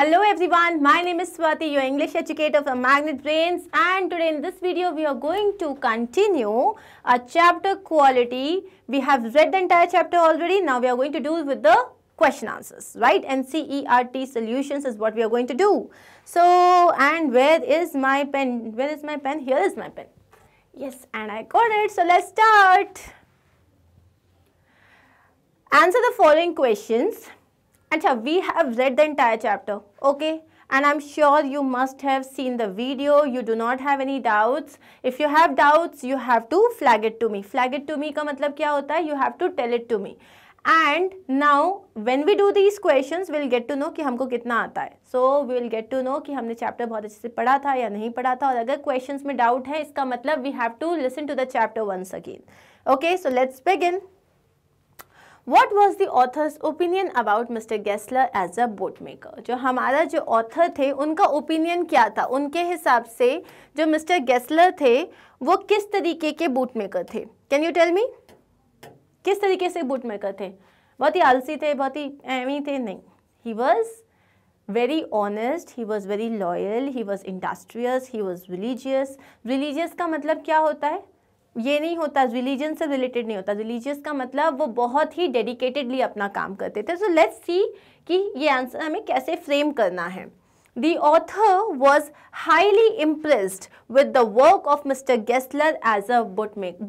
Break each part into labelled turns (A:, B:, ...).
A: Hello everyone, my name is Swati, your English educator from Magnet Brains and today in this video we are going to continue a chapter quality. We have read the entire chapter already, now we are going to do with the question answers, right? NCERT solutions is what we are going to do. So, and where is my pen? Where is my pen? Here is my pen. Yes, and I got it. So, let's start. Answer the following questions अच्छा we have read the entire chapter okay and I'm sure you must have seen the video. You do not have any doubts. If you have doubts, you have to flag it to me. Flag it to me का मतलब क्या होता है You have to tell it to me. And now when we do these questions, we'll get to know कि हमको कितना आता है So we'll get to know कि हमने चैप्टर बहुत अच्छे से पढ़ा था या नहीं पढ़ा था और अगर क्वेश्चंस में डाउट है इसका मतलब we have to listen to the chapter once again. Okay, so let's begin. What was the author's opinion about mister Gessler as a boot maker जो हमारा जो ऑथर थे उनका ओपिनियन क्या था उनके हिसाब से जो मिस्टर गेस्लर थे वो किस तरीके के बूट मेकर थे कैन यू टेल मी किस तरीके से बूट मेकर थे बहुत ही आलसी थे बहुत ही एमी थे नहीं he was very honest he was very loyal he was industrious he was religious religious का मतलब क्या होता है ये नहीं होता रिलीजन से रिलेटेड नहीं होता रिलीजियस का मतलब वो बहुत ही डेडिकेटेडली अपना काम करते थे सो लेट्स सी कि ये आंसर हमें कैसे फ्रेम करना है The author was highly impressed with the work of Mr. Gessler as a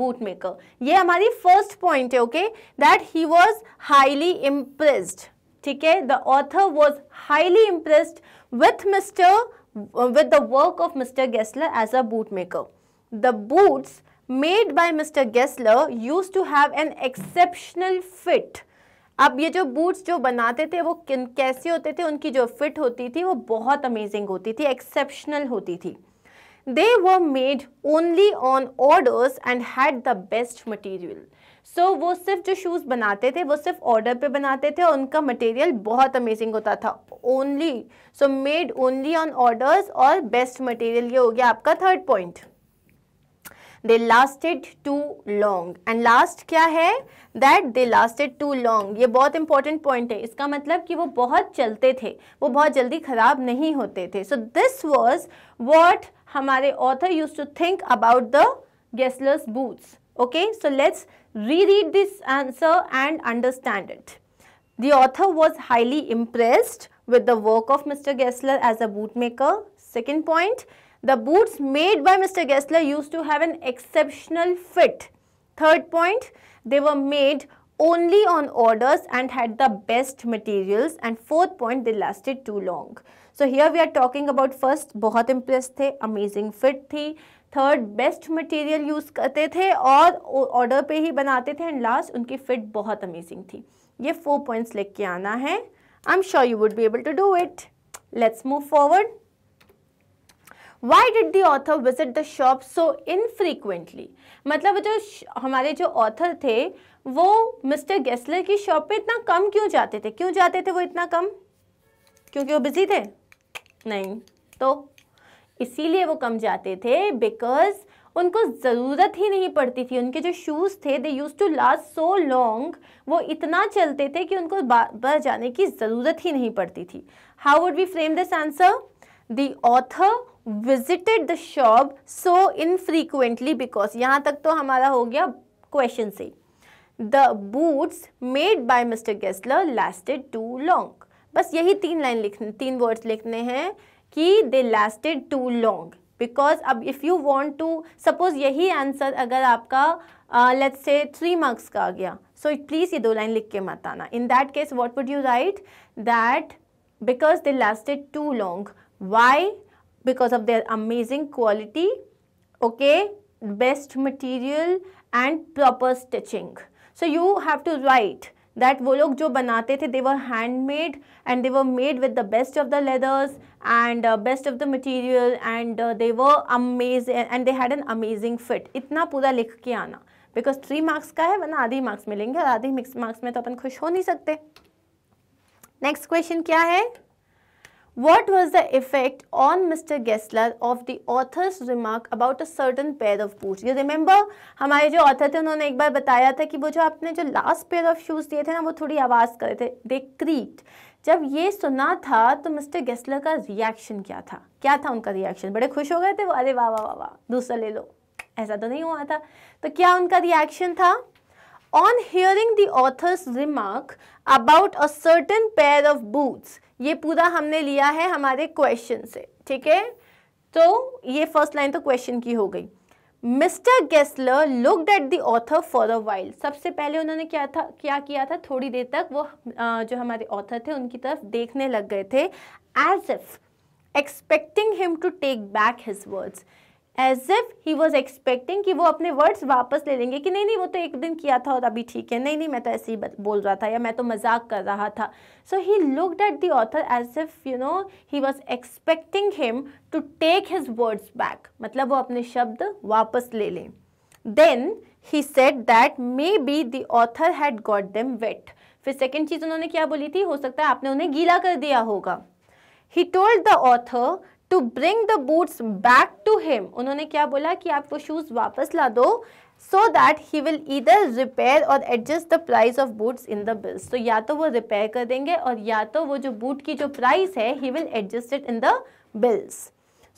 A: bootmaker. ये हमारी first point है okay? That he was highly impressed. ठीक है The author was highly impressed with Mr. with the work of Mr. Gessler as a bootmaker. The boots made by mister Gessler use to have an exceptional fit अब ये जो boots जो बनाते थे वो किन कैसे होते थे उनकी जो फिट होती थी वो बहुत अमेजिंग होती थी एक्सेप्शनल होती थी दे वो made only on orders and had the best material so वो सिर्फ जो शूज़ बनाते थे वो सिर्फ ऑर्डर पे बनाते थे और उनका मटेरियल बहुत अमेजिंग होता था only so made only on orders और बेस्ट मटेरियल ये हो गया आपका third point they lasted too long and last kya hai that they lasted too long ye bahut important point hai iska matlab ki wo bahut chalte the wo bahut jaldi kharab nahi hote the so this was what hamare author used to think about the gessler's boots okay so let's reread this answer and understand it the author was highly impressed with the work of mr gessler as a bootmaker second point The boots made by Mr. Gessler used to have an exceptional fit. Third point, they were made only on orders and had the best materials and fourth point they lasted too long. So here we are talking about first बहुत impressed थे amazing fit थी third best material use करते थे और order पे ही बनाते थे एंड लास्ट उनकी फिट बहुत अमेजिंग थी ये फोर पॉइंट्स लेके आना है I am sure you would be able to do it let's move forward why did the author visit the shop so infrequently मतलब जो हमारे जो ऑथर थे वो मिस्टर गेस्लर की शॉप पे इतना कम क्यों जाते थे क्यों जाते थे वो इतना कम क्योंकि वो बिजी थे नहीं तो इसीलिए वो कम जाते थे बिकॉज उनको ज़रूरत ही नहीं पड़ती थी उनके जो शूज़ थे they use to last so long वो इतना चलते थे कि उनको बार जाने की ज़रूरत ही नहीं पड़ती थी how would we frame this answer the author visited the shop so infrequently because यहाँ तक तो हमारा हो गया क्वेश्चन से the boots made by mister Gessler lasted too long बस यही तीन लाइन लिखने तीन वर्ड्स लिखने हैं कि they lasted too long because अब if you want to suppose यही आंसर अगर आपका लेट्स से थ्री मार्क्स का आ गया सो प्लीज़ ये दो लाइन लिख के मत आना in that case what would you write that because they lasted too long why because of their amazing quality okay best material and proper stitching so you have to write that wo log jo banate the they were handmade and they were made with the best of the leathers and uh, best of the material and uh, they were amazing and they had an amazing fit itna pura likh ke aana because three marks ka hai warna aadhi marks milenge और आधे mix marks में तो अपन खुश हो नहीं सकते next question क्या है What was the effect on Mr. Gessler of the author's remark about a certain pair of boots? You remember हमारे जो author थे उन्होंने एक बार बताया था कि वो जो आपने जो last pair of shoes दिए थे ना वो थोड़ी आवाज़ कर रहे थे they creaked. जब ये सुना था तो मिस्टर गेस्लर का रिएक्शन क्या था क्या था उनका रिएक्शन बड़े खुश हो गए थे वो अरे वाह वाह वाह वाह दूसरा ले लो ऐसा तो नहीं हुआ था तो क्या उनका रिएक्शन था on hearing the author's remark about a certain pair of boots ये पूरा हमने लिया है हमारे क्वेश्चन से ठीक है तो ये फर्स्ट लाइन तो क्वेश्चन की हो गई mister Gessler looked at the author for a while सबसे पहले उन्होंने क्या था क्या किया था थोड़ी देर तक वो जो हमारे ऑथर थे उनकी तरफ देखने लग गए थे as if expecting him to take back his words as if he was expecting कि वो अपने वर्ड्स वापस ले लेंगे कि नहीं नहीं वो तो एक दिन किया था और अभी ठीक है नहीं नहीं मैं तो ऐसे ही बोल रहा था या मैं तो मजाक कर रहा था so he looked at the author as if you know he was expecting him to take his words back मतलब वो अपने शब्द वापस ले लें then he said that maybe the author had got them wet फिर second चीज़ उन्होंने क्या बोली थी हो सकता है आपने उन्हें गीला कर दिया होगा he told the author to bring the boots back to him उन्होंने क्या बोला कि आप वो शूज़ वापस ला दो so that he will either repair or adjust the price of boots in the bills तो या तो वो रिपेयर कर देंगे और या तो वो जो बूट की जो प्राइस है he will adjust it in the bills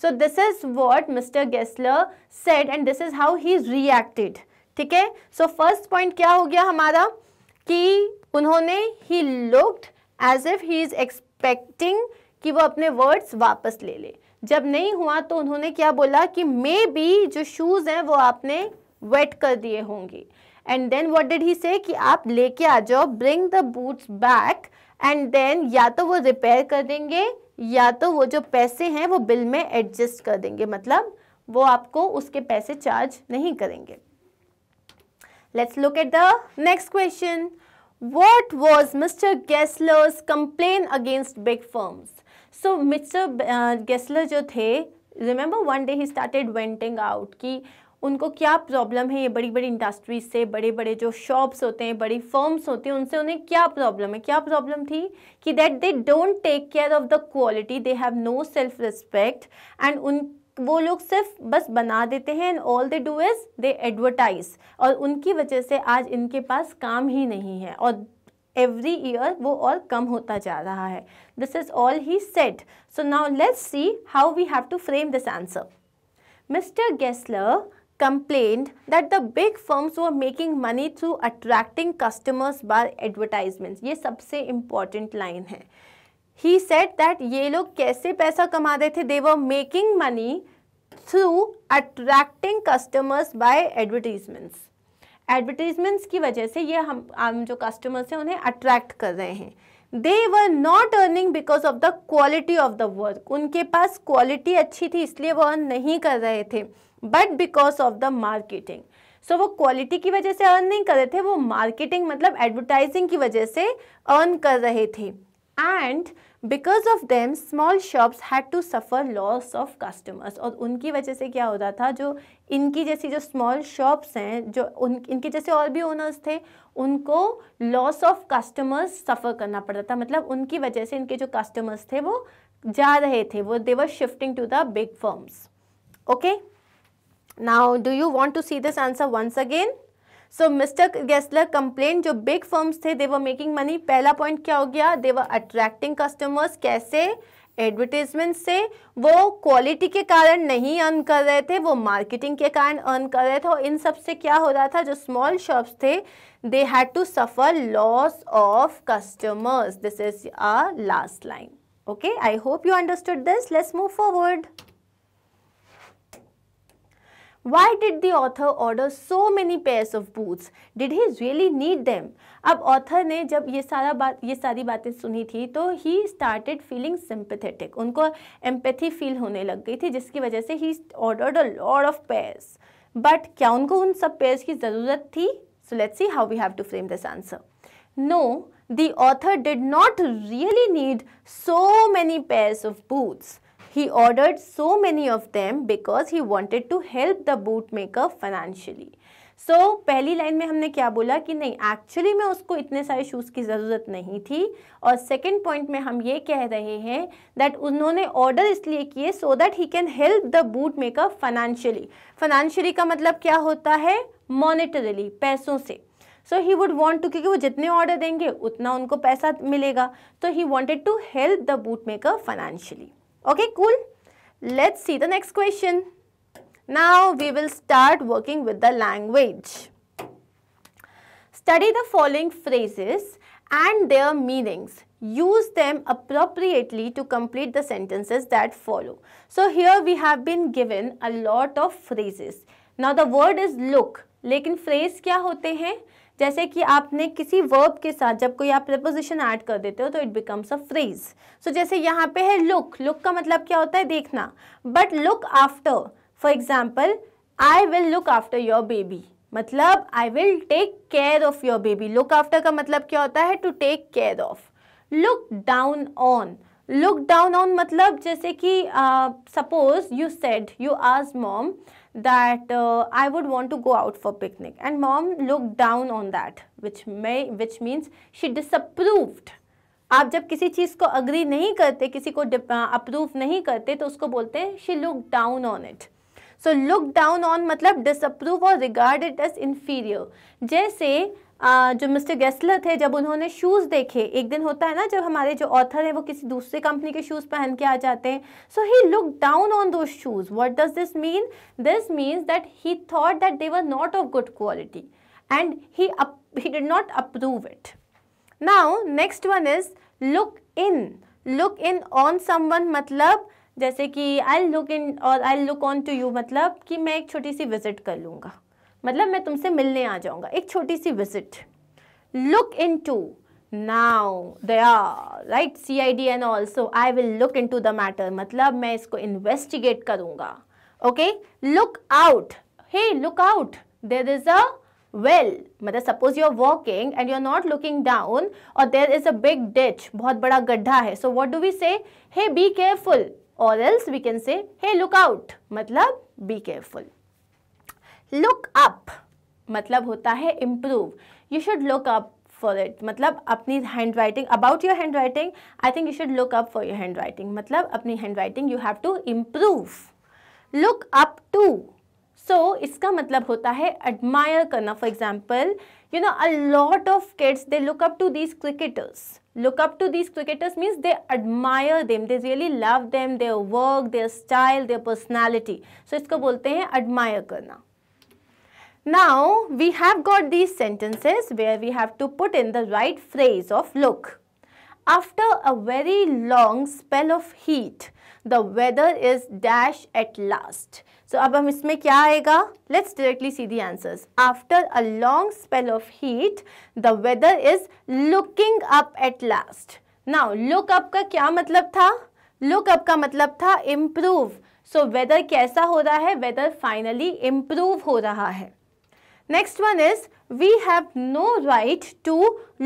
A: so this is what mister Gessler said and this is how he reacted ठीक है सो फर्स्ट पॉइंट क्या हो गया हमारा कि उन्होंने he looked as if he is expecting कि वो अपने वर्ड्स वापस ले ले जब नहीं हुआ तो उन्होंने क्या बोला कि मे बी जो शूज़ हैं वो आपने वेट कर दिए होंगे and then what did he say कि आप लेके आ जाओ bring the boots back and then या तो वो रिपेयर कर देंगे या तो वो जो पैसे हैं वो बिल में एडजस्ट कर देंगे मतलब वो आपको उसके पैसे चार्ज नहीं करेंगे let's look at the next question what was mister Gessler's complain against big firms so mister Gessler जो थे remember one day he started venting out कि उनको क्या प्रॉब्लम है ये बड़ी बड़ी इंडस्ट्रीज से बड़े बड़े जो शॉप्स होते हैं बड़ी फर्म्स होते हैं उनसे उन्हें क्या प्रॉब्लम है क्या प्रॉब्लम थी कि that they don't take care of the quality they have no self respect and उन वो लोग सिर्फ बस बना देते हैं and all they do is they advertise और उनकी वजह से आज इनके पास काम ही नहीं है और एवरी ईयर वो और कम होता जा रहा है this is all he set so now let's see how we have to frame this answer mister Gessler complained that the big firms वो making money through attracting customers by advertisement ये सबसे important line है ही said that ये लोग कैसे पैसा कमा रहे थे they were making money through attracting customers by advertisements advertisements की वजह से ये हम हम जो कस्टमर्स हैं उन्हें अट्रैक्ट कर रहे हैं they were not earning because of the quality of the work उनके पास क्वालिटी अच्छी थी इसलिए वो अर्न नहीं कर रहे थे but because of the marketing so वो क्वालिटी की वजह से अर्न नहीं कर रहे थे वो मार्केटिंग मतलब एडवर्टाइजिंग की वजह से अर्न कर रहे थे and because of them small shops had to suffer loss of customers और उनकी वजह से क्या होता था जो इनकी जैसी जो स्मॉल शॉप्स हैं जो उन इनके जैसे और भी ओनर्स थे उनको लॉस ऑफ कस्टमर्स सफ़र करना पड़ता था मतलब उनकी वजह से इनके जो कस्टमर्स थे वो जा रहे थे वो they were shifting to the big firms okay now do you want to see this answer once again so mister Gessler complain जो बिग फर्म्स थे दे वर मेकिंग मनी पहला पॉइंट क्या हो गया दे वर अट्रैक्टिंग कस्टमर्स कैसे advertisement से वो quality के कारण नहीं अर्न कर रहे थे वो मार्केटिंग के कारण अर्न कर रहे थे और इन सब से क्या हो रहा था जो स्मॉल शॉप्स थे they had to suffer loss of customers this is a last line okay I hope you understood this let's move forward Why did the author order so many pairs of boots? Did he really need them? अब author ने जब ये सारा बात ये सारी बातें सुनी थी तो he started feeling sympathetic. उनको empathy feel होने लग गई थी जिसकी वजह से he ordered a lot of pairs. But क्या उनको उन सब pairs की ज़रूरत थी So let's see how we have to frame this answer. No, the author did not really need so many pairs of boots. He ordered so many of them because he wanted to help the bootmaker financially. So so, पहली line में हमने क्या बोला कि नहीं actually में उसको इतने सारे शूज़ की ज़रूरत नहीं थी और सेकंड पॉइंट में हम ये कह रहे हैं दैट उन्होंने ऑर्डर इसलिए किए so that he can help the boot maker financially financially का मतलब क्या होता है मॉनिटरली पैसों से so he would want to क्योंकि वो जितने ऑर्डर देंगे उतना उनको पैसा मिलेगा तो he wanted to help the boot maker financially Okay, cool. Let's see the next question. Now we will start working with the language. Study the following phrases and their meanings. Use them appropriately to complete the sentences that follow. So here we have been given a lot of phrases. Now the word is look. lekin phrase kya hote hain जैसे कि आपने किसी verb के साथ जब कोई आप preposition add कर देते हो तो it becomes a phrase so जैसे यहाँ पे है लुक लुक का मतलब क्या होता है देखना but look after for example I will look after your baby मतलब I will take care of your baby look after का मतलब क्या होता है to take care of look down on look down on मतलब जैसे कि सपोज यू सेड यू आज mom that uh, I would want to go out for picnic and mom looked down on that which may which means she disapproved आप जब किसी चीज़ को agree नहीं करते किसी को अप्रूव नहीं करते तो उसको बोलते हैं she look down on it so look down on मतलब डिसअप्रूव और रिगार्ड इट एज इन्फीरियर जैसे जो मिस्टर गेस्लर थे जब उन्होंने शूज़ देखे एक दिन होता है ना जब हमारे जो ऑथर हैं वो किसी दूसरे कंपनी के शूज़ पहन के आ जाते हैं so he look down on those shoes what does this mean this means that he thought that they were not of good quality and he he did not approve it now next one is look in look in on someone मतलब जैसे कि आई look in और I look on to you मतलब कि मैं एक छोटी सी विजिट कर लूँगा मतलब मैं तुमसे मिलने आ जाऊंगा एक छोटी सी visit look in to now Daya right C I D and also I will look in to the matter मतलब मैं इसको इन्वेस्टिगेट करूंगा okay look out hey look out there is a well मतलब suppose you are walking and you are not looking down और there is a big ditch बहुत बड़ा गड्ढा है so what do we say hey be careful or else we can say hey look out मतलब be careful look up मतलब होता है improve you should look up for it मतलब अपनी hand writing about your hand writing I think you should look up for your hand writing मतलब अपनी hand writing you have to improve look up to so इसका मतलब होता है admire करना for example you know a lot of kids they look up to these cricketers look up to these cricketers means they admire them they really love them their work their style their personality so इसको बोलते हैं admire करना Now, we have got these sentences where we have to put in the right phrase of look. After a very long spell of heat, the weather is dash at last. So, अब हम इसमें क्या आएगा Let's directly see the answers. After a long spell of heat, the weather is looking up at last. Now, look up का क्या मतलब था Look up का मतलब था improve. So, weather कैसा हो रहा है Weather finally improve हो रहा है next one is we have no right to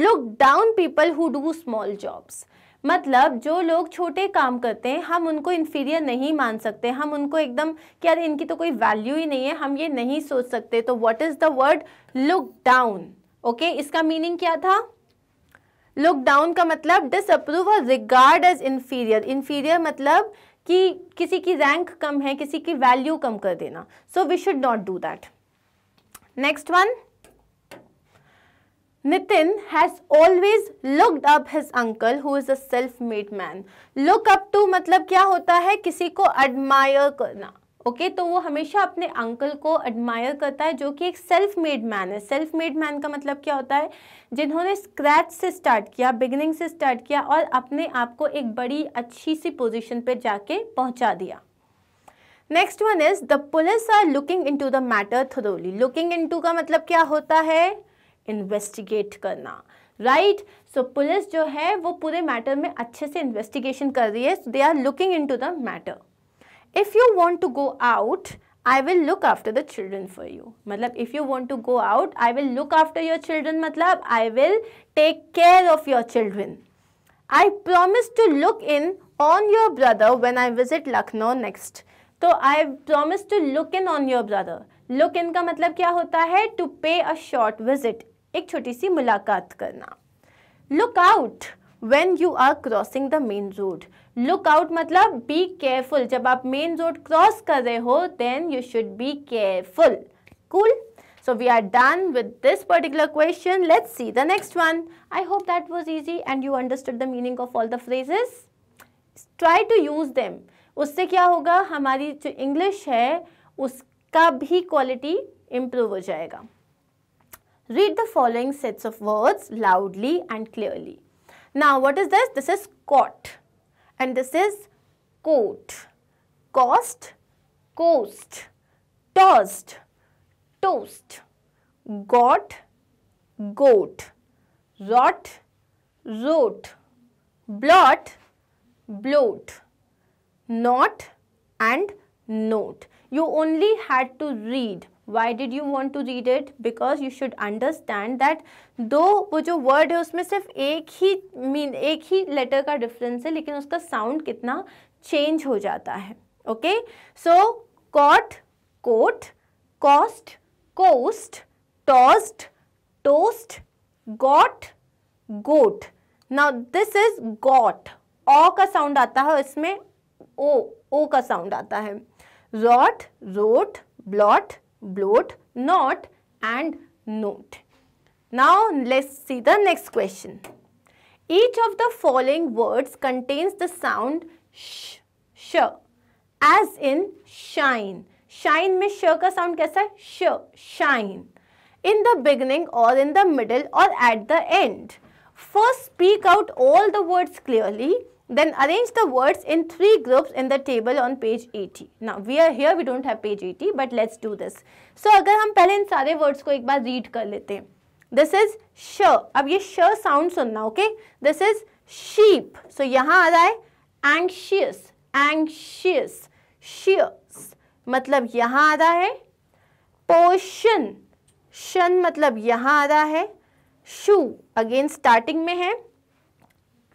A: look down people who do small jobs मतलब जो लोग छोटे काम करते हैं हम उनको इन्फीरियर नहीं मान सकते हम उनको एकदम कि यार इनकी तो कोई वैल्यू ही नहीं है हम ये नहीं सोच सकते तो what is the word look down okay इसका मीनिंग क्या था लुक डाउन का मतलब डिसअप्रूव और रिगार्ड एज इन्फीरियर इन्फीरियर मतलब कि किसी की रैंक कम है किसी की वैल्यू कम कर देना so we should not do that next one Nitin has always looked up his uncle who is a self made man look up to मतलब क्या होता है किसी को एडमायर करना ओके okay, तो वो हमेशा अपने अंकल को एडमायर करता है जो कि एक सेल्फ मेड मैन है सेल्फ मेड मैन का मतलब क्या होता है जिन्होंने स्क्रैच से स्टार्ट किया बिगनिंग से स्टार्ट किया और अपने आप को एक बड़ी अच्छी सी पोजीशन पे जाके पहुंचा दिया next one is the police are looking into the matter thoroughly looking into का मतलब क्या होता है इन्वेस्टिगेट करना right right? So so, police जो है वो पूरे मैटर में अच्छे से इन्वेस्टिगेशन कर रही है they are looking into the matter if you want to go out I will look after the children for you मतलब if you want to go out I will look after your children मतलब I will take care of your children I promise to look in on your brother when I visit Lucknow next तो I promise to look in on your brother look in का मतलब क्या होता है to पे a short visit एक छोटी सी मुलाकात करना look out when you are crossing the main road look out मतलब बी केयरफुल जब आप मेन रोड क्रॉस कर रहे हो then you should be careful cool so we are done with this particular question let's see the next one i hope that was easy and you understood the meaning of all the phrases try to use them उससे क्या होगा हमारी जो English है उसका भी quality improve हो जाएगा read the following sets of words loudly and clearly now what is this this is caught and this is coat cost coast tossed toast got goat rot rote blot bloat not and note. You only had to read. Why did you want to read it? Because you should understand that दो वो जो word है उसमें सिर्फ एक ही mean एक ही letter का difference है लेकिन उसका sound कितना change हो जाता है Okay? So, caught, coat, cost, coast, tossed, toast, got, goat. Now, this is got. ओ का साउंड आता है इसमें ओ ओ का साउंड आता है rot rote blot bloat not and note now let's see the next question each of the following words contains the sound sh as in shine shine में sh का sound कैसा है श शाइन इन द बिगनिंग और in the middle और at the end first speak out all the words clearly Then arrange the words in three groups in the table on page 80. Now we are here, we don't have page 80, but let's do this. So अगर हम पहले इन सारे words को एक बार read कर लेते हैं this is श अब ये श साउंड सुनना okay this is sheep so यहाँ आ रहा है एंशियस एंशियस शियस मतलब यहाँ आ रहा है पोशन शन मतलब यहाँ आ रहा है शू अगेन स्टार्टिंग में है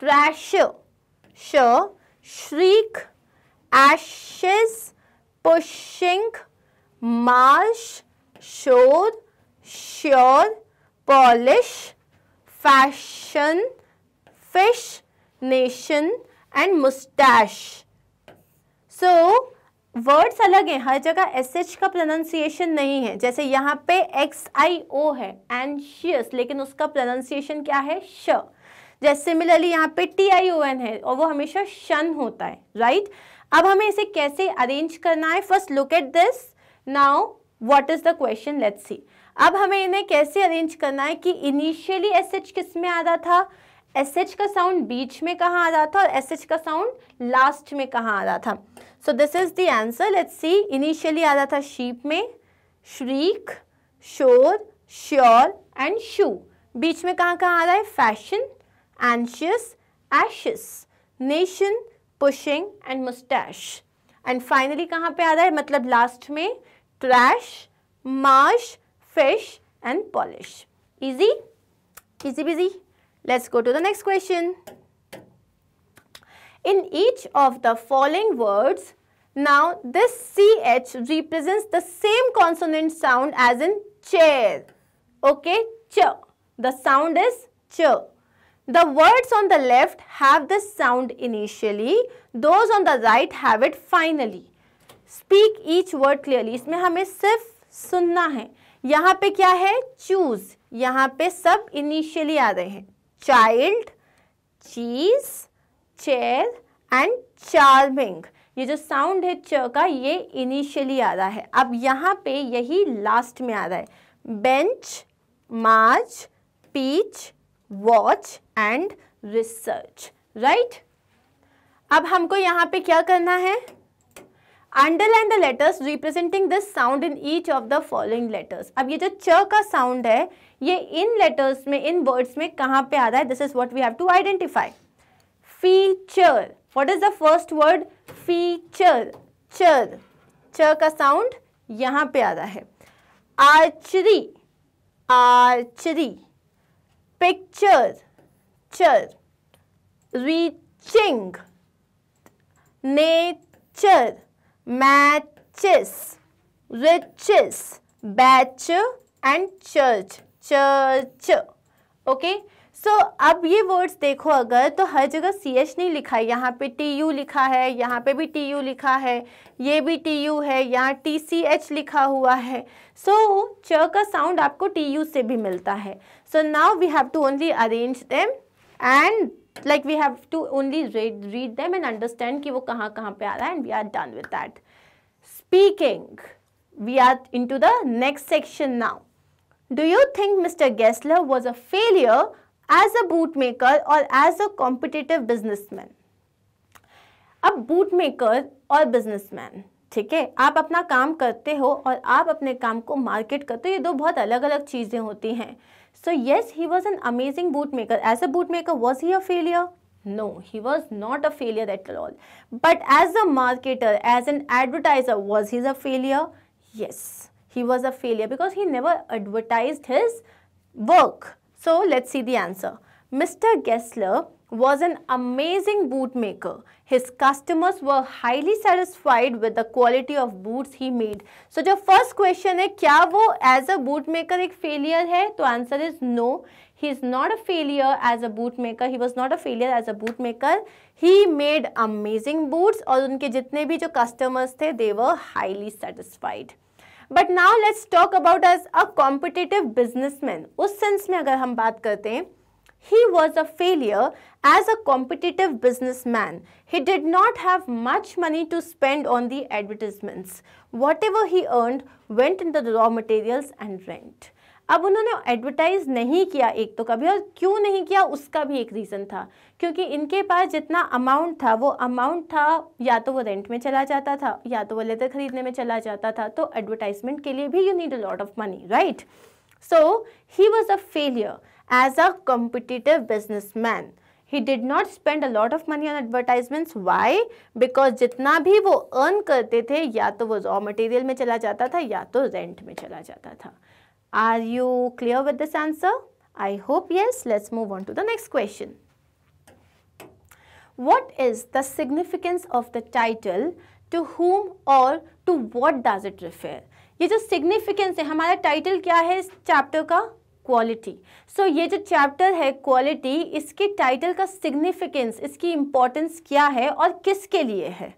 A: ट्रैश श श्रीक ashes pushing mash shore sure polish fashion fish nation and moustache so words अलग हैं हर जगह एस एच का प्रोनाउंसिएशन नहीं है जैसे यहाँ पे एक्स आई ओ है एंड शियस लेकिन उसका प्रोनाउंसिएशन क्या है श जैसे सिमिलरली यहाँ पे टी आई ओ एन है और वो हमेशा शन होता है राइट right? अब हमें इसे कैसे अरेंज करना है first look at this now what is the question let's see अब हमें इन्हें कैसे अरेंज करना है कि इनिशियली एस एच किस में आ रहा था एस एच का साउंड बीच में कहाँ आ रहा था और एस एच का साउंड लास्ट में कहाँ आ रहा था so this is the answer let's see initially आ रहा था शीप में श्रीक शोर श्योर एंड शू बीच में कहाँ कहाँ आ रहा है fashion anxious, ashes, nation, pushing and mustache. and finally, कहाँ पे आता है मतलब last में fish, and polish. Easy, easy, easy Let's go to the next question. In each of the following words, now this CH represents the same consonant sound as in chair. Okay, ch. The sound is ch. The words on the left have this sound initially, those on the right have it finally. Speak each word clearly. isme hame sirf sunna hai yahan pe kya hai choose yahan pe sab initially aa rahe hain child cheese chair and charming ये जो sound है च का ये initially आ रहा है अब यहाँ पे यही लास्ट में आ रहा है bench match peach watch and research right अब हमको यहाँ पे क्या करना है underline the letters representing this sound in each of the following letters अब ये जो च का साउंड है ये इन लेटर्स में इन वर्ड्स में कहाँ पे आ रहा है this is what we have to identify feature what is the first word feature chur ch का साउंड यहाँ पे आ रहा है archery archery picture chur reaching nature matches riches batch and church church okay so अब ये words देखो अगर तो हर जगह सी एच नहीं लिखा है यहाँ पे टी यू लिखा है यहाँ पे भी टी यू लिखा है ये भी टी यू है यहाँ टी सी एच लिखा हुआ है सो so, च का साउंड आपको टी यू से भी मिलता है So now we have to only arrange them and like we have to only read, read them and understand ki wo kahan kahan pe aa raha है and we are done with that. Speaking, we are into the next section now. Do you think Mr. Gessler was a failure as a bootmaker or as a competitive businessman? a bootmaker or businessman ठीक है आप अपना काम करते हो और आप अपने काम को मार्केट करते हो ये दो बहुत अलग अलग चीज़ें होती हैं So yes, he was an amazing bootmaker. As a bootmaker, was he a failure? No, he was not a failure at all. But as a marketer, as an advertiser, was he a failure? Yes, he was a failure because he never advertised his work. So let's see the answer. Mr. Gessler was an amazing boot maker His customers were highly satisfied with the quality of boots he made. So the first question is kya wo as a boot maker ek failure hai to answer is no. He is not a failure as a boot maker He was not a failure as a boot maker He made amazing boots aur unke jitne bhi jo customers the they were highly satisfied. But now let's talk about as a competitive businessman. उस sense में अगर हम बात करते हैं He was a failure as a competitive businessman. He did not have much money to spend on the advertisements. Whatever he earned went into the raw materials and rent. अब उन्होंने advertise नहीं किया एक तो कभी और क्यों नहीं किया उसका भी एक रीज़न था क्योंकि इनके पास जितना अमाउंट था वो अमाउंट था या तो वो रेंट में चला जाता था या तो वो लेदर खरीदने में चला जाता था तो एडवर्टाइजमेंट के लिए भी you need a lot of money right So he was a failure as a competitive businessman. He did not spend a lot of money on advertisements. Why? Because जितना भी वो earn करते थे या तो वो raw material में चला जाता था या तो rent में चला जाता था. Are you clear with this answer? I hope yes. Let's move on to the next question. What is the significance of the title? To whom or to what does it refer? ये जो significance है हमारा title क्या है इस chapter का quality so so, ये जो चैप्टर है क्वालिटी इसके टाइटल का सिग्निफिकेंस इसकी इम्पोर्टेंस क्या है और किसके लिए है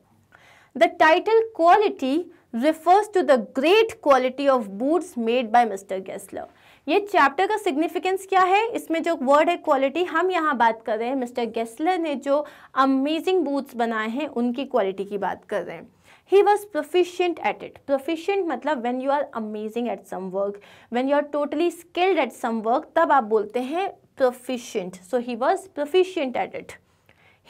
A: the title quality refers to the great quality of boots made by mister Gessler ये चैप्टर का सिग्निफिकेंस क्या है इसमें जो वर्ड है क्वालिटी हम यहाँ बात कर रहे हैं मिस्टर गेस्लर ने जो अमेजिंग बूट्स बनाए हैं उनकी क्वालिटी की बात कर रहे हैं he was proficient at it proficient मतलब when you are amazing at some work when you are totally skilled at some work तब आप बोलते हैं proficient so he was proficient at it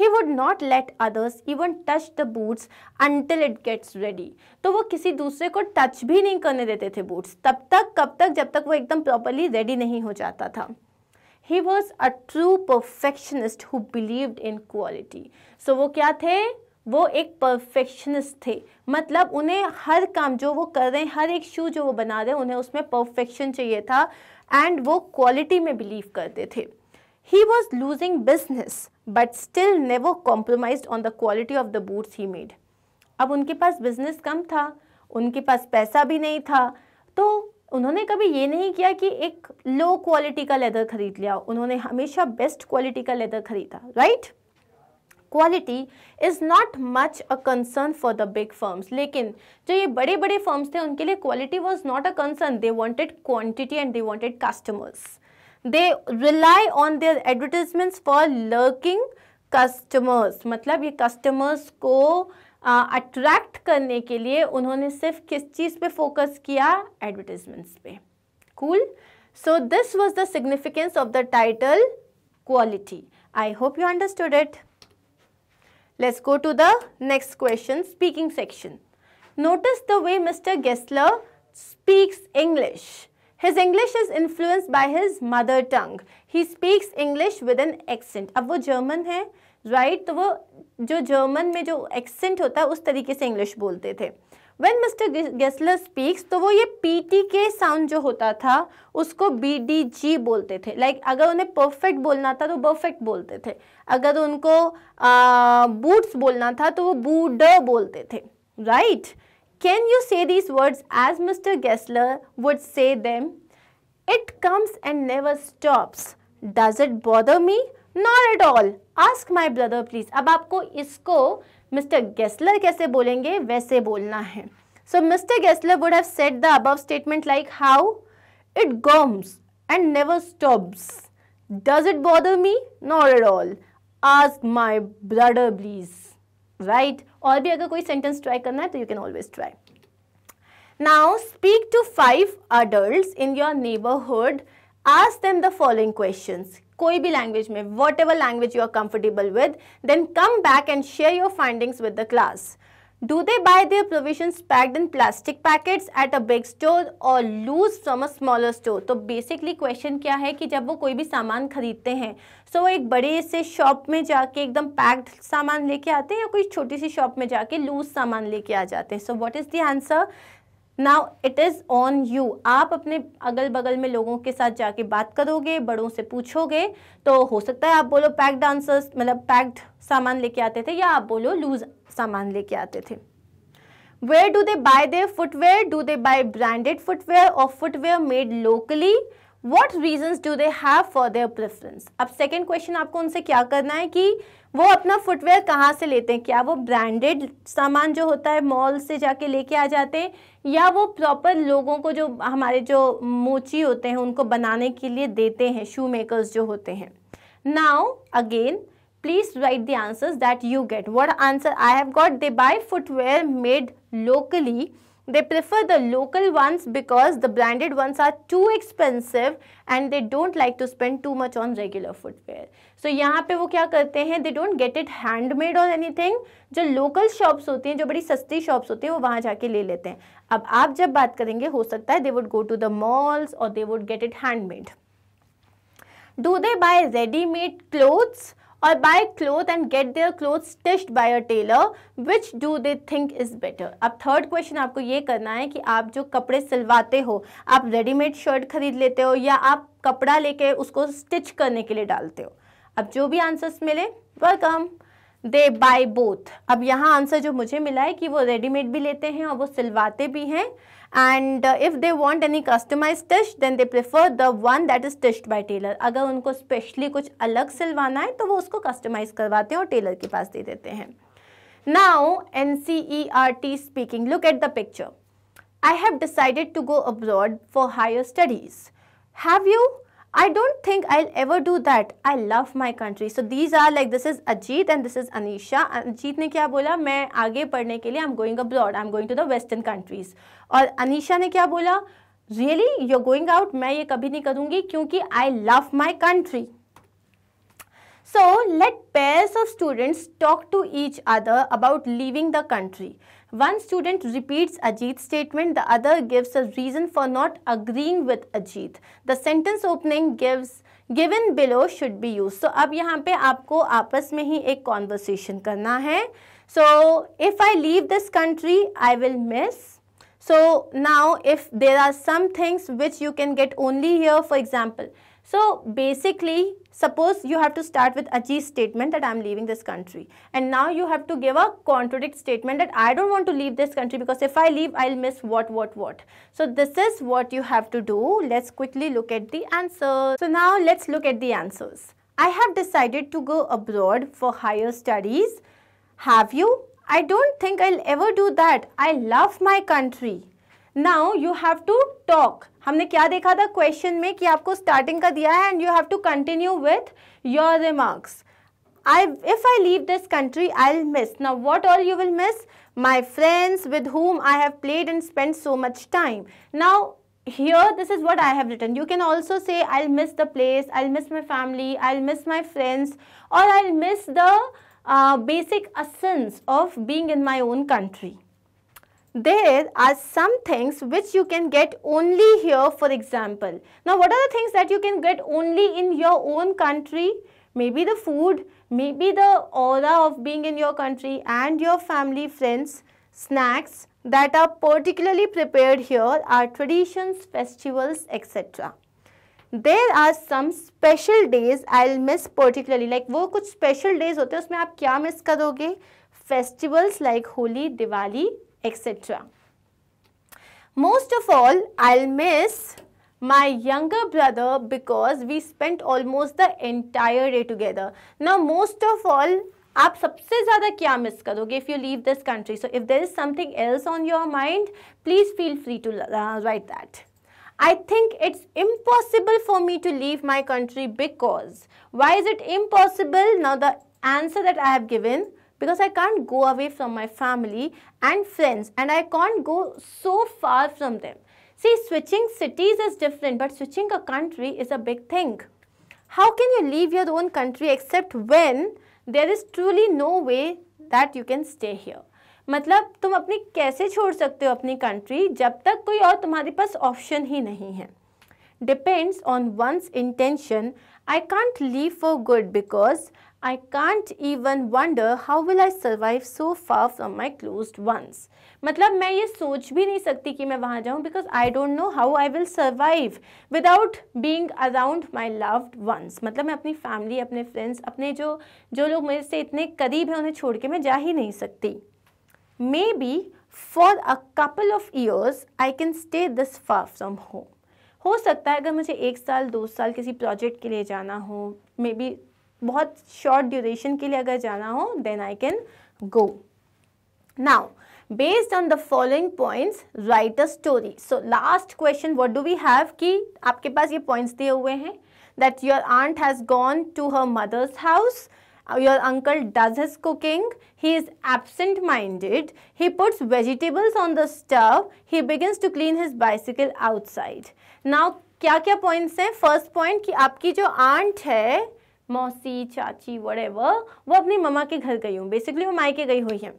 A: he would not let others even touch the boots until it gets ready तो वो किसी दूसरे को touch भी नहीं करने देते थे बूट्स तब तक कब तक जब तक वो एकदम प्रॉपरली रेडी नहीं हो जाता था he was a true perfectionist who believed in quality so वो क्या थे वो एक परफेक्शनिस्ट थे मतलब उन्हें हर काम जो वो कर रहे हैं हर एक शू जो वो बना रहे हैं उन्हें उसमें परफेक्शन चाहिए था एंड वो क्वालिटी में बिलीव करते थे he was losing business but still never compromise on the quality of the boots he made अब उनके पास बिजनेस कम था उनके पास पैसा भी नहीं था तो उन्होंने कभी ये नहीं किया कि एक लो क्वालिटी का लेदर खरीद लिया उन्होंने हमेशा बेस्ट क्वालिटी का लेदर खरीदा right right? quality is not much a concern for the big firms. Lekin, jo ye bade bade firms the, unke liye quality was not a concern. They wanted quantity and they wanted customers. They rely on their advertisements for lurking customers. Matlab ye customers ko uh, attract karne ke liye, unhone sif kis cheez pe focus kiya? Advertisements pe. Cool? So this was the significance of the title quality. I hope you understood it. Let's go to the next question, speaking section. Notice the way Mr. Gessler speaks English. His English is influenced by his mother tongue. He speaks English with an accent. अब वो german है right? तो वो जो german में जो accent होता है उस तरीके से english बोलते थे व्हेन मिस्टर गेस्लर स्पीक्स तो वो ये पीटी के साउंड जो होता था उसको बीडीजी बोलते थे लाइक like, अगर उन्हें परफेक्ट बोलना था तो परफेक्ट बोलते थे अगर उनको बूट्स बोलना था तो वो बूड बोलते थे right can you say these words as mister Gessler would say them it comes and never stops does it bother me not at all ask my brother please अब आपको इसको मिस्टर गेस्लर कैसे बोलेंगे वैसे बोलना है so mister Gessler would have said the above statement like how it comes and never stops does it bother me not at all ask my brother please right और भी अगर कोई सेंटेंस ट्राई करना है तो you can always try now speak to five adult in your neighbourhood ask them the following questions कोई भी language में whatever language you are comfortable with then come back and share your findings with the class Do they buy their provisions packed in plastic packets at a big store or loose from a smaller store? तो basically question क्या है कि जब वो कोई भी सामान खरीदते हैं सो so, वो एक बड़े से शॉप में जाके एकदम पैक्ड सामान लेके आते हैं या कोई छोटी सी शॉप में जाके लूज सामान लेके आ जाते हैं so what is the answer now it is on you आप अपने अगल बगल में लोगों के साथ जाके बात करोगे बड़ों से पूछोगे तो हो सकता है आप बोलो पैक्ड आंसर्स मतलब पैक्ड सामान लेके आते थे या आप बोलो लूज सामान लेके आते थे where do they buy their footwear do they buy branded footwear और footwear made locally what reasons do they have for their preference अब सेकेंड क्वेश्चन आपको उनसे क्या करना है कि वो अपना फुटवेयर कहाँ से लेते हैं क्या वो ब्रांडेड सामान जो होता है मॉल से जाके लेके आ जाते हैं या वो प्रॉपर लोगों को जो हमारे जो मोची होते हैं उनको बनाने के लिए देते हैं शू मेकर्स जो होते हैं now again please write the answers that you get what answer I have got they buy footwear made locally they prefer the local ones because the branded ones are too expensive and they don't like to spend too much on regular footwear so yahan pe wo kya karte hain they don't get it handmade or anything jo local shops hoti hain jo badi sasti shops होती हैं वो वहाँ जाके le lete hain ab aap jab baat karenge ho sakta hai they would go to the malls or they would get it handmade do they buy ready made clothes और buy cloth and get their cloth stitched by a tailor which do they think is better अब third question आपको ये करना है कि आप जो कपड़े सिलवाते हो आप रेडीमेड शर्ट खरीद लेते हो या आप कपड़ा लेके उसको स्टिच करने के लिए डालते हो अब जो भी आंसर्स मिले वेलकम दे बाय बोथ अब यहाँ आंसर जो मुझे मिला है कि वो रेडीमेड भी लेते हैं और वो सिलवाते भी हैं and if they want any customise stitch then they prefer the one that is stitched by tailor अगर उनको स्पेशली कुछ अलग सिलवाना है तो वो उसको कस्टमाइज़ करवाते हैं और टेलर के पास दे देते हैं now N C E R T speaking look at the picture I have decided to go abroad for higher studies have you I don't think I'll ever do that. I love my country. So these are like this is Ajit and this is Anisha. Ajit ne kya bola? मैं आगे पढ़ने के लिए I'm going abroad. I'm going to the western countries. Or Anisha ne kya bola? really you're going out मैं ये कभी नहीं करूँगी क्योंकि I love my country. So let pairs of students talk to each other about leaving the country. One student repeats Ajit's statement, the other gives a reason for not agreeing with Ajit. The sentence opening gives given below should be used. So, ab yahan pe aapko aapas mein hi ek conversation karna hai. So, if I leave this country, I will miss. So, now if there are some things which you can get only here, for example. So, basically, Suppose you have to start with Aji's statement that I am leaving this country. And now you have to give a contradict statement that I don't want to leave this country because if I leave, I'll miss what, what, what. So this is what you have to do. Let's quickly look at the answers. So now let's look at the answers. I have decided to go abroad for higher studies. Have you? I don't think I'll ever do that. I love my country. Now you have to talk. हमने क्या देखा था question में कि आपको starting का दिया है and you have to continue with your remarks I if I leave this country I'll miss. Now what all you will miss? My friends with whom I have played and spent so much time. Now here this is what I have written. You can also say I'll miss the place, I'll miss my family, I'll miss my friends or I'll miss the uh, basic essence of being in my own country there are some things which you can get only here for example. Now what are the things that you can get only in your own country? Maybe the food, maybe the aura of being in your country and your family, friends, snacks that are particularly prepared here are traditions, festivals, etc. There are some special days I'll miss particularly like वो कुछ special days होते हैं उसमें आप क्या miss करोगे? Festivals like Holi, Diwali, etc. Most of all, I'll miss my younger brother because we spent almost the entire day together. Now, most of all, आप सबसे ज़्यादा क्या मिस करोगे if you leave this country so if there is something else on your mind please feel free to write I think it's impossible for me to leave my country because. Why is it impossible? Now the answer that I have given because I can't go away from my family and friends and I can't go so far from them. See, switching cities is different, but switching a country is a big thing. How can you leave your own country except when there is truly no way that you can stay here? मतलब तुम अपनी कैसे छोड़ सकते हो अपनी country जब तक कोई और तुम्हारे पास ऑप्शन ही नहीं है depends on one's intention I can't leave for good because I can't even wonder how will I survive so far from my closed ones. मतलब मैं ये सोच भी नहीं सकती कि मैं वहाँ जाऊँ because I don't know how I will survive without being around my loved ones मतलब मैं अपनी फैमिली अपने फ्रेंड्स अपने जो जो लोग मेरे से इतने करीब हैं उन्हें छोड़ के मैं जा ही नहीं सकती may be for a couple of years I can stay this far from home हो सकता है अगर मुझे एक साल दो साल किसी प्रोजेक्ट के लिए जाना हो मे बी बहुत शॉर्ट ड्यूरेशन के लिए अगर जाना हो then I can go now based on the following points write a story so last question what do we have कि आपके पास ये पॉइंट्स दिए हुए हैं that your aunt has gone to her mother's house your uncle does his cooking he is absent minded he puts vegetables on the stove he begins to clean his bicycle outside now क्या क्या points हैं first point कि आपकी जो aunt है मौसी चाची वड़े वो अपनी मम्मा के घर गई हूँ बेसिकली वो मायके गई हुई हैं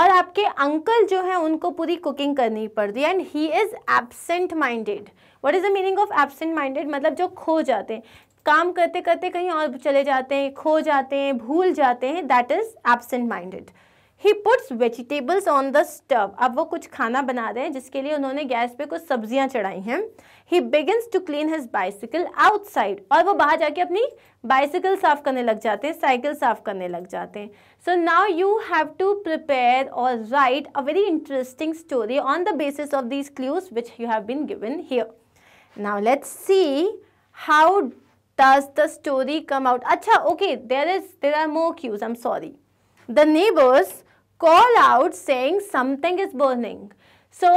A: और आपके अंकल जो है उनको पूरी कुकिंग करनी पड़ती है and he is absent minded what is the meaning of absent minded मतलब जो खो जाते हैं काम करते करते कहीं और चले जाते हैं खो जाते हैं भूल जाते हैं that is absent minded he puts vegetables on the stove अब वो कुछ खाना बना रहे हैं जिसके लिए उन्होंने गैस पे कुछ सब्जियां चढ़ाई हैं he begins to clean his bicycle outside और वो बाहर जाके अपनी बाइसिकल साफ करने लग जाते हैं साइकिल साफ करने लग जाते हैं so now you have to prepare और write a very interesting story on the basis of these clues which you have been given here now let's see how does the story come out अच्छा okay there is there are more clues I am sorry the neighbours call out saying something is burning so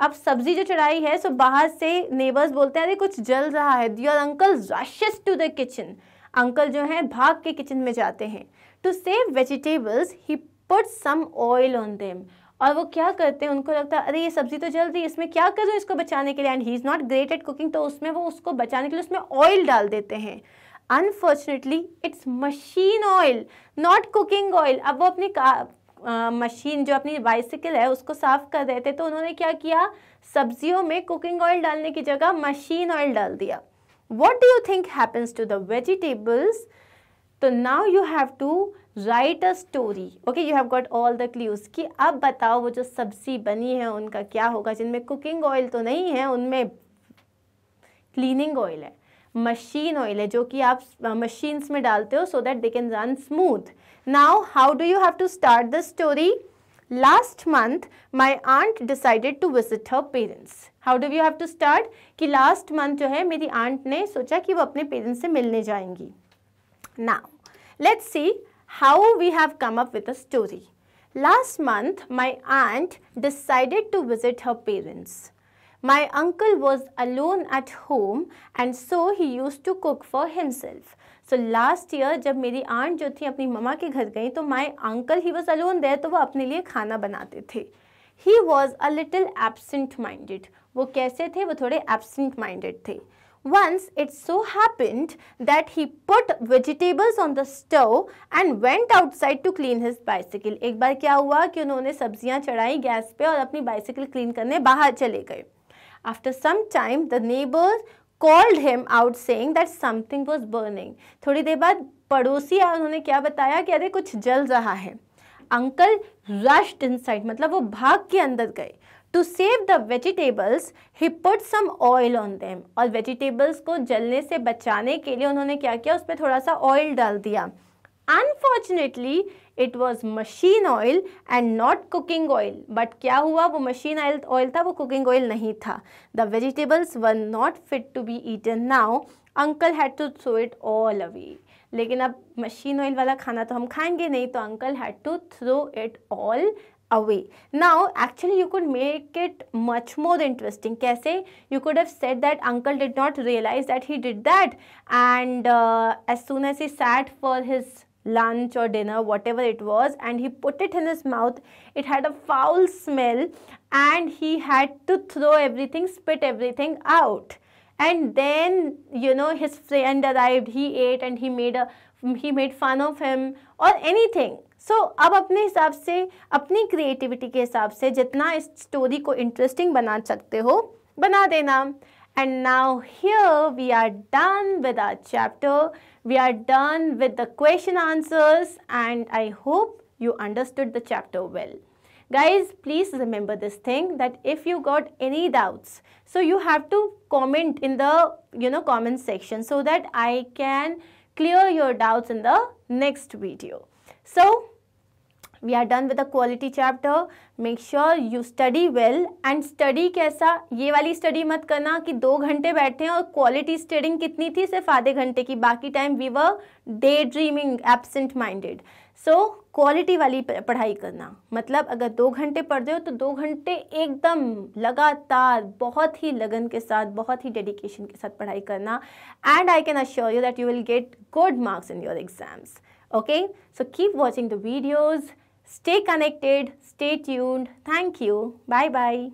A: अब सब्जी जो चढ़ाई है सो बाहर से neighbours बोलते हैं अरे कुछ जल रहा है your uncle rushes to the kitchen uncle जो हैं भाग के किचन में जाते हैं to save vegetables he put some oil on them और वो क्या करते हैं उनको लगता है अरे ये सब्ज़ी तो जल रही इसमें क्या करूँ इसको बचाने के लिए and he is not great at cooking तो उसमें वो उसको बचाने के लिए उसमें ऑयल डाल देते हैं unfortunately it's machine oil not cooking oil अब वो अपनी मशीन जो अपनी बाइसिकल है उसको साफ़ कर रहे थे तो उन्होंने क्या किया सब्जियों में कुकिंग ऑयल डालने की जगह मशीन ऑयल डाल दिया what do you think happens to the vegetables तो now you have to write a story okay you have got all the clues कि अब बताओ वो जो सब्जी बनी है उनका क्या होगा जिनमें कुकिंग ऑयल तो नहीं है उनमें क्लीनिंग ऑयल है मशीन ऑयल है जो कि आप मशीन्स में डालते हो so that they can run smooth Now, how do you have to start the story? Last month, my aunt decided to visit her parents. How do you have to start? कि last month जो aunt parents Now, let's see how we have come up with a story. Last month, my aunt decided to visit her parents. My uncle was alone at home and so he used to cook for himself. So last year जब मेरी aunt जो थी अपनी मम्मा के घर गई तो my uncle he was alone there तो वो अपने लिए खाना बनाते थे he was a little absent minded वो कैसे थे वो थोड़े एबसेंट माइंडेड थे Once it so happened that he put vegetables on the stove and went outside to clean his bicycle. एक बार क्या हुआ कि उन्होंने सब्जियां चढ़ाई गैस पे और अपनी बाइसिकल क्लीन करने बाहर चले गए After some time, the neighbors called him out saying that something was burning थोड़ी देर बाद पड़ोसी उन्होंने क्या बताया कि अरे कुछ जल रहा है अंकल रश्ड इनसाइड मतलब वो भाग के अंदर गए to save the vegetables he put some oil on them और वेजिटेबल्स को जलने से बचाने के लिए उन्होंने क्या किया उस पर थोड़ा सा ऑयल डाल दिया Unfortunately, it was machine oil and not cooking oil. But क्या हुआ वो machine oil oil था वो cooking oil नहीं था The vegetables were not fit to be eaten. Now, Uncle had to throw it all away. लेकिन अब machine oil वाला खाना तो हम खाएंगे नहीं तो uncle had to throw it all away now actually you could make it much more interesting कैसे? you could have said that uncle did not realize that he did that and uh, as soon as he sat for his lunch or dinner, whatever it was, and he put it in his mouth. It had a foul smell, and he had to throw everything, spit everything out. And then, you know, his friend arrived, he ate and he made a he made fun of him or anything so so, अब अपने हिसाब से अपनी creativity के हिसाब से जितना इस स्टोरी को इंटरेस्टिंग बना सकते हो बना देना And now here we are done with our chapter. We are done with the question answers and I hope you understood the chapter well. Guys, please remember this thing that if you got any doubts, so you have to comment in the, you know, comment section so that I can clear your doubts in the next video. So, we are done with the quality chapter make sure you study well and study कैसा ये वाली study मत करना कि दो घंटे बैठे हैं और क्वालिटी स्टडिंग कितनी थी सिर्फ आधे घंटे की बाकी time we were daydreaming absent minded so quality वाली पढ़ाई करना मतलब अगर दो घंटे पढ़ रहे हो तो दो घंटे एकदम लगातार बहुत ही लगन के साथ बहुत ही डेडिकेशन के साथ पढ़ाई करना and I can assure you that you will get good marks in your exams okay so keep watching the videos Stay connected, stay tuned. Thank you. Bye bye.